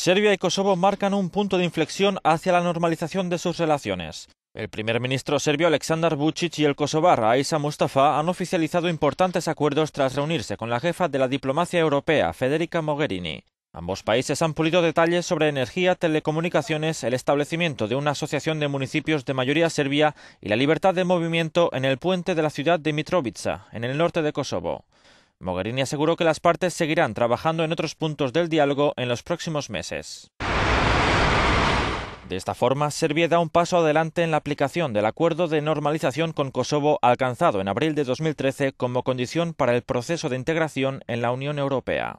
Serbia y Kosovo marcan un punto de inflexión hacia la normalización de sus relaciones. El primer ministro serbio Aleksandar Vucic y el kosovar Aisa Mustafa han oficializado importantes acuerdos tras reunirse con la jefa de la diplomacia europea, Federica Mogherini. Ambos países han pulido detalles sobre energía, telecomunicaciones, el establecimiento de una asociación de municipios de mayoría serbia y la libertad de movimiento en el puente de la ciudad de Mitrovica, en el norte de Kosovo. Mogherini aseguró que las partes seguirán trabajando en otros puntos del diálogo en los próximos meses. De esta forma, Serbia da un paso adelante en la aplicación del acuerdo de normalización con Kosovo alcanzado en abril de 2013 como condición para el proceso de integración en la Unión Europea.